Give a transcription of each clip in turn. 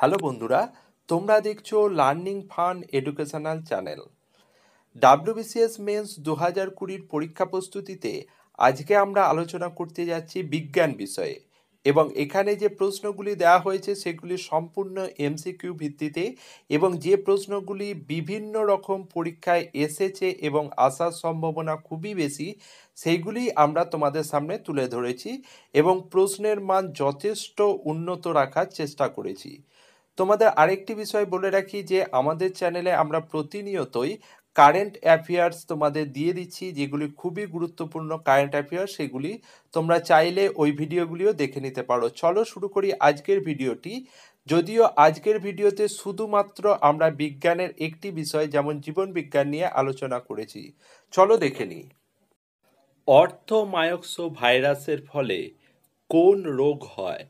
hello বন্ধুরা তোমরা দেখছো learning fun educational channel WBCS mains দু হাজার কুড়ির পরীক্ষা প্রস্তুতিতে আজকে আমরা আলোচনা করতে যাচ্ছি বিজ্ঞান বিষয়ে এবং এখানে যে প্রশ্নগুলি দেওয়া হয়েছে সেগুলি সম্পূর্ণ এমসিকিউ ভিত্তিতে এবং যে প্রশ্নগুলি বিভিন্ন রকম পরীক্ষায় এসেছে এবং আসার সম্ভাবনা খুবই বেশি সেইগুলি আমরা তোমাদের সামনে তুলে ধরেছি এবং প্রশ্নের মান যথেষ্ট উন্নত রাখার চেষ্টা করেছি তোমাদের আরেকটি বিষয় বলে রাখি যে আমাদের চ্যানেলে আমরা প্রতিনিয়তই কারেন্ট অ্যাফেয়ার্স তোমাদের দিয়ে দিচ্ছি যেগুলি খুবই গুরুত্বপূর্ণ কারেন্ট অ্যাফেয়ার্স সেগুলি তোমরা চাইলে ওই ভিডিওগুলিও দেখে নিতে পারো চলো শুরু করি আজকের ভিডিওটি যদিও আজকের ভিডিওতে শুধুমাত্র আমরা বিজ্ঞানের একটি বিষয় যেমন জীবন বিজ্ঞান নিয়ে আলোচনা করেছি চলো দেখে নিই অর্থমায়ক্স ভাইরাসের ফলে কোন রোগ হয়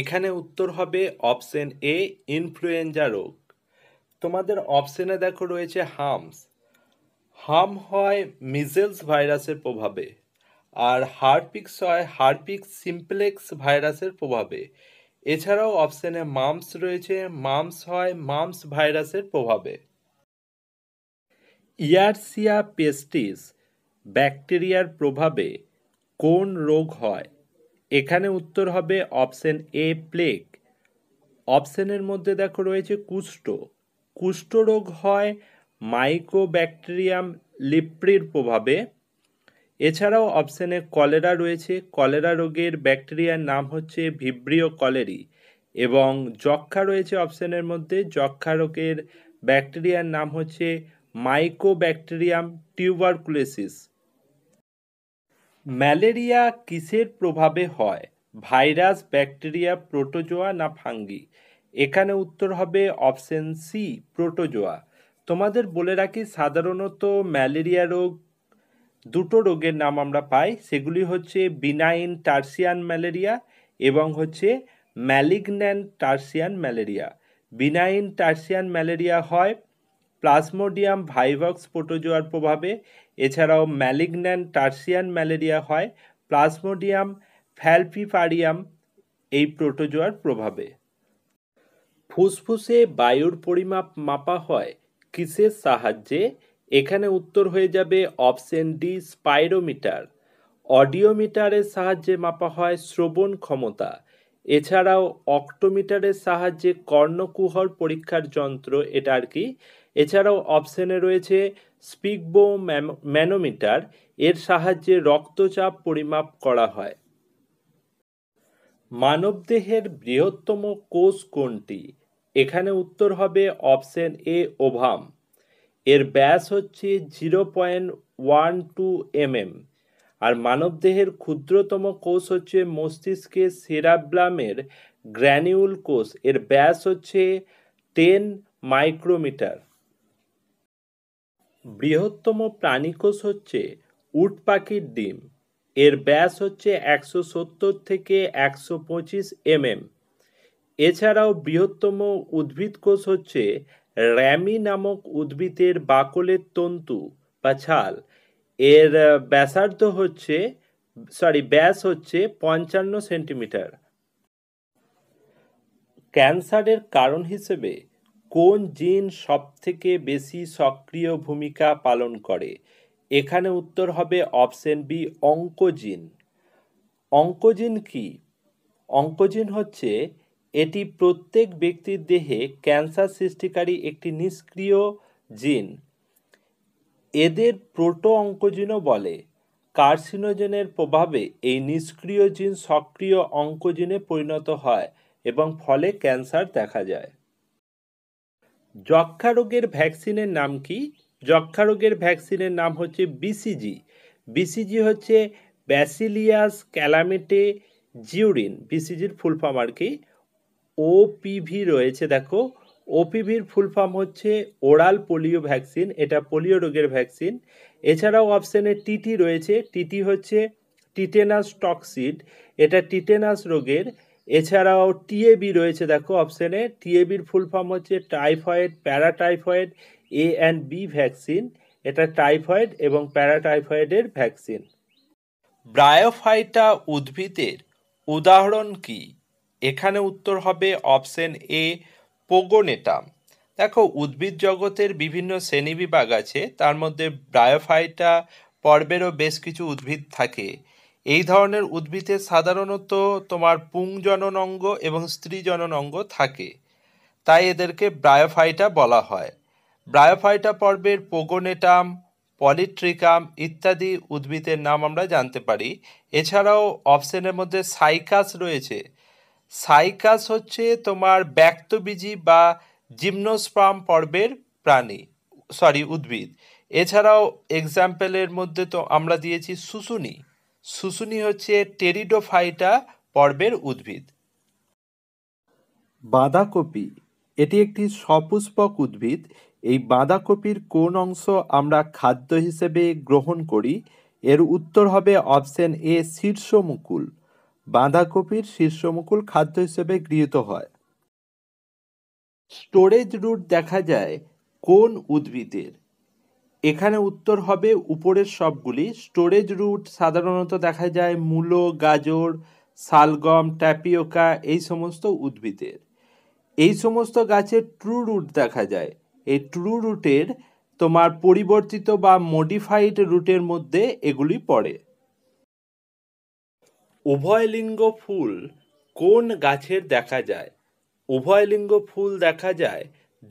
এখানে উত্তর হবে অপশন এ ইনফ্লুয়েঞ্জা রোগ তোমাদের অপশনে দেখো রয়েছে হামস হাম হয় মিজেলস ভাইরাসের প্রভাবে আর হারপিক্স হয় হার্পিক্স সিমপ্লেক্স ভাইরাসের প্রভাবে এছাড়াও অপশানে মামস রয়েছে মামস হয় মামস ভাইরাসের প্রভাবে ইয়ারসিয়া পেস্টিস ব্যাকটেরিয়ার প্রভাবে কোন রোগ হয় এখানে উত্তর হবে অপশন এ প্লেগ অপশনের মধ্যে দেখো রয়েছে কুষ্ঠ কুষ্ঠরোগ হয় মাইকোব্যাকটেরিয়াম লিপ্রির প্রভাবে এছাড়াও অপশনে কলেরা রয়েছে কলেরা রোগের ব্যাকটেরিয়ার নাম হচ্ছে ভিব্রিও কলেরি এবং যক্ষা রয়েছে অপশনের মধ্যে যক্ষা রোগের ব্যাকটেরিয়ার নাম হচ্ছে মাইকোব্যাকটেরিয়াম টিউবারকুলেসিস ম্যালেরিয়া কিসের প্রভাবে হয় ভাইরাস ব্যাকটেরিয়া প্রোটোজোয়া না ফাঙ্গি এখানে উত্তর হবে অপশন সি প্রোটোজোয়া তোমাদের বলে রাখি সাধারণত ম্যালেরিয়া রোগ দুটো রোগের নাম আমরা পাই সেগুলি হচ্ছে বিনাইন টার্সিয়ান ম্যালেরিয়া এবং হচ্ছে malignant tertian malaria benign tertian malaria হয় প্লাজমোডিয়াম ভাইভক্স প্রোটোজোয়ার প্রভাবে এছাড়াও ম্যালিগন্যান টার্সিয়ান ম্যালেরিয়া হয় প্লাজমোডিয়াম ফ্যালপিফারিয়াম এই প্রোটোজোয়ার প্রভাবে ফুসফুসে বায়ুর পরিমাপ মাপা হয় কিসের সাহায্যে এখানে উত্তর হয়ে যাবে অপশন ডি স্পাইরোমিটার অডিওমিটারের সাহায্যে মাপা হয় শ্রবণ ক্ষমতা এছাড়াও অক্টোমিটারের সাহায্যে কর্ণকুহর পরীক্ষার যন্ত্র এটা আর কি এছাড়াও অপশানে রয়েছে স্পিকবো ম্যানোমিটার এর সাহায্যে রক্তচাপ পরিমাপ করা হয় মানবদেহের বৃহত্তম কোষ কোনটি এখানে উত্তর হবে অপশন এ ওভাম এর ব্যাস হচ্ছে zero point one two M M আর মানবদেহের ক্ষুদ্রতম কোষ হচ্ছে মস্তিষ্কের সেরাব্লামের গ্র্যানিউল কোষ এর ব্যাস হচ্ছে টেন মাইক্রোমিটার বৃহত্তম প্রাণী কোষ হচ্ছে উট পাখির ডিম এর ব্যাস হচ্ছে একশো সত্তর থেকে একশো পঁচিশ এমএম এছাড়াও বৃহত্তম উদ্ভিদ কোষ হচ্ছে র্যামি নামক উদ্ভিদের বাকলের তন্তু বা ছাল এর ব্যাসার্ধ হচ্ছে সরি ব্যাস হচ্ছে পঞ্চান্ন সেন্টিমিটার ক্যান্সারের কারণ হিসেবে কোন জিন সবথেকে বেশি সক্রিয় ভূমিকা পালন করে এখানে উত্তর হবে অপশন বি অঙ্কোজিন অঙ্কোজিন কি অঙ্কোজিন হচ্ছে এটি প্রত্যেক ব্যক্তির দেহে ক্যান্সার সৃষ্টিকারী একটি নিষ্ক্রিয় জিন এদের প্রোটো অঙ্কোজিনও বলে কার্সিনোজেনের প্রভাবে এই নিষ্ক্রিয় জিন সক্রিয় অঙ্কোজিনে পরিণত হয় এবং ফলে ক্যান্সার দেখা যায় যক্ষা রোগের ভ্যাকসিনের নাম কি যক্ষা রোগের ভ্যাকসিনের নাম হচ্ছে বিসিজি বিসিজি হচ্ছে ব্যাসিলিয়াস ক্যালামেটে জিউরিন বিসিজির ফুল ফর্ম আর কি ওপিভি রয়েছে দেখো ওপিভির ফুল ফর্ম হচ্ছে ওরাল পোলিও ভ্যাকসিন এটা পোলিও রোগের ভ্যাকসিন এছাড়াও অপশানে টিটি রয়েছে টিটি হচ্ছে টিটেনাস টক্সিড এটা টিটেনাস রোগের এছাড়াও টিএবি রয়েছে দেখো অপশানে টিএবির ফুল ফর্ম হচ্ছে typhoid paratyphoid A and B vaccine এটা টাইফয়েড এবং প্যারাটাইফয়েডের ভ্যাকসিন ব্রায়োফাইটা উদ্ভিদের উদাহরণ কি এখানে উত্তর হবে অপশন এ পোগোনেটা দেখো উদ্ভিদ জগতের বিভিন্ন শ্রেণীবিভাগ আছে তার মধ্যে ব্রায়োফাইটা পর্বেরও বেশ কিছু উদ্ভিদ থাকে এই ধরনের উদ্ভিদের সাধারণত তোমার পুং অঙ্গ এবং স্ত্রী অঙ্গ থাকে তাই এদেরকে ব্রায়োফাইটা বলা হয় ব্রায়োফাইটা পর্বের পোগোনেটাম পলিট্রিকাম ইত্যাদি উদ্ভিদের নাম আমরা জানতে পারি এছাড়াও অপশনের মধ্যে সাইকাস রয়েছে সাইকাস হচ্ছে তোমার ব্যক্তবীজী বা জিমনোস্প্রাম পর্বের প্রাণী সরি উদ্ভিদ এছাড়াও এক্সাম্পলের মধ্যে তো আমরা দিয়েছি শুশুনি শুশুনি হচ্ছে টেরিডোফাইটা পর্বের উদ্ভিদ বাঁধাকপি এটি একটি সপুষ্পক উদ্ভিদ এই বাঁধাকপির কোন অংশ আমরা খাদ্য হিসেবে গ্রহণ করি এর উত্তর হবে অপশন এ শীর্ষ মুকুল বাঁধাকপির শীর্ষমুকুল খাদ্য হিসেবে গৃহীত হয় স্টোরেজ রুট দেখা যায় কোন উদ্ভিদের এখানে উত্তর হবে উপরের সবগুলি স্টোরেজ রুট সাধারণত দেখা যায় মূলো গাজর শালগম ট্যাপিওকা এই সমস্ত উদ্ভিদের এই সমস্ত গাছের ট্রু রুট দেখা যায় এই ট্রু রুটের তোমার পরিবর্তিত বা মডিফাইড রুটের মধ্যে এগুলি পড়ে উভয়লিঙ্গ ফুল কোন গাছের দেখা যায় উভয়লিঙ্গ ফুল দেখা যায়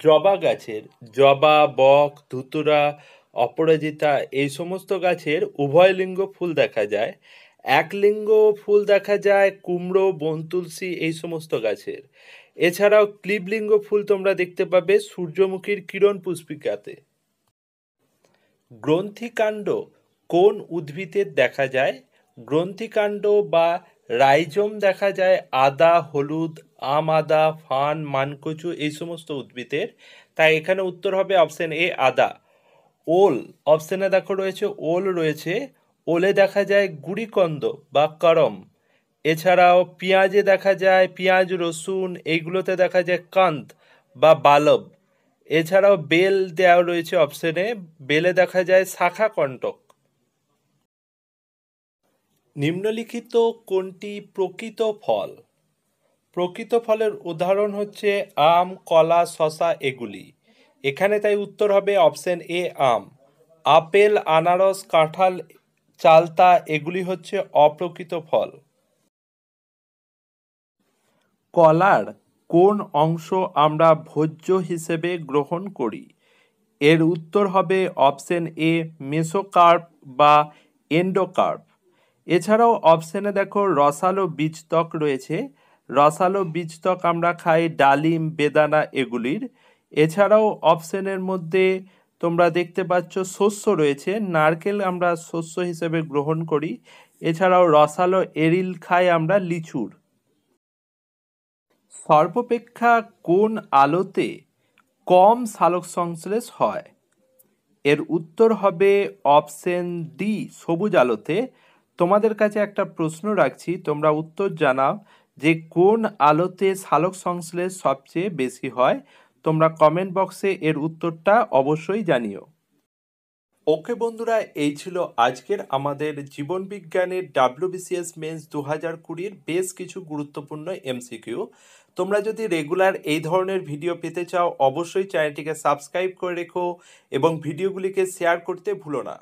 জবা গাছের জবা বক ধুতুরা অপরাজিতা এই সমস্ত গাছের উভয়লিঙ্গ ফুল দেখা যায় একলিঙ্গ ফুল দেখা যায় কুমড়ো বন তুলসী এই সমস্ত গাছের এছাড়াও ক্লিবলিঙ্গ ফুল তোমরা দেখতে পাবে সূর্যমুখীর কিরণ পুষ্পিকাতে গ্রন্থিকাণ্ড কোন উদ্ভিদের দেখা যায় গ্রন্থিকাণ্ড বা রাইজোম দেখা যায় আদা হলুদ আম আদা ফান মানকচু এই সমস্ত উদ্ভিদের তাই এখানে উত্তর হবে অপশন এ আদা ওল অপশানে দেখো রয়েছে ওল রয়েছে ওলে দেখা যায় গুড়িকন্দ বা করম এছাড়াও পেঁয়াজে দেখা যায় পেঁয়াজ রসুন এইগুলোতে দেখা যায় কান্ত বা বালব এছাড়াও বেল দেওয়া রয়েছে অপশানে বেলে দেখা যায় শাখা কণ্টক নিম্নলিখিত কোনটি প্রকৃত ফল প্রকৃত ফলের উদাহরণ হচ্ছে আম কলা শশা এগুলি এখানে তাই উত্তর হবে অপশন এ আম আপেল আনারস কাঁঠাল চালতা এগুলি হচ্ছে অপ্রকৃত ফল কলার কোন অংশ আমরা ভোজ্য হিসেবে গ্রহণ করি এর উত্তর হবে অপশন এ মেসোকার্প বা এন্ডোকার্প এছাড়াও অপশানে দেখো রসালো বীজত্বক রয়েছে রসালো বীজতক আমরা খাই ডালিম বেদানা এগুলির এছাড়াও অপশানের মধ্যে তোমরা দেখতে পাচ্ছ শস্য রয়েছে নারকেল আমরা শস্য হিসেবে গ্রহণ করি এছাড়াও রসালো এরিল খাই আমরা লিচুর সর্বপেক্ষা কোন আলোতে কম সালোক সংশ্লেষ হয় এর উত্তর হবে অপশন ডি সবুজ আলোতে তোমাদের কাছে একটা প্রশ্ন রাখছি তোমরা উত্তর জানাও যে কোন আলোতে সালোক সংশ্লেষ সবচেয়ে বেশি হয় তোমরা কমেন্ট বক্সে এর উত্তরটা অবশ্যই জানিও ওকে বন্ধুরা এই ছিল আজকের আমাদের জীবন বিজ্ঞানের ডাব্লিউবিসিএস মেন্স দু হাজার কুড়ির বেশ কিছু গুরুত্বপূর্ণ এমসিকিউ তোমরা যদি রেগুলার এই ধরনের ভিডিও পেতে চাও অবশ্যই চ্যানেলটিকে সাবস্ক্রাইব করে রেখো এবং ভিডিওগুলিকে শেয়ার করতে ভুলো না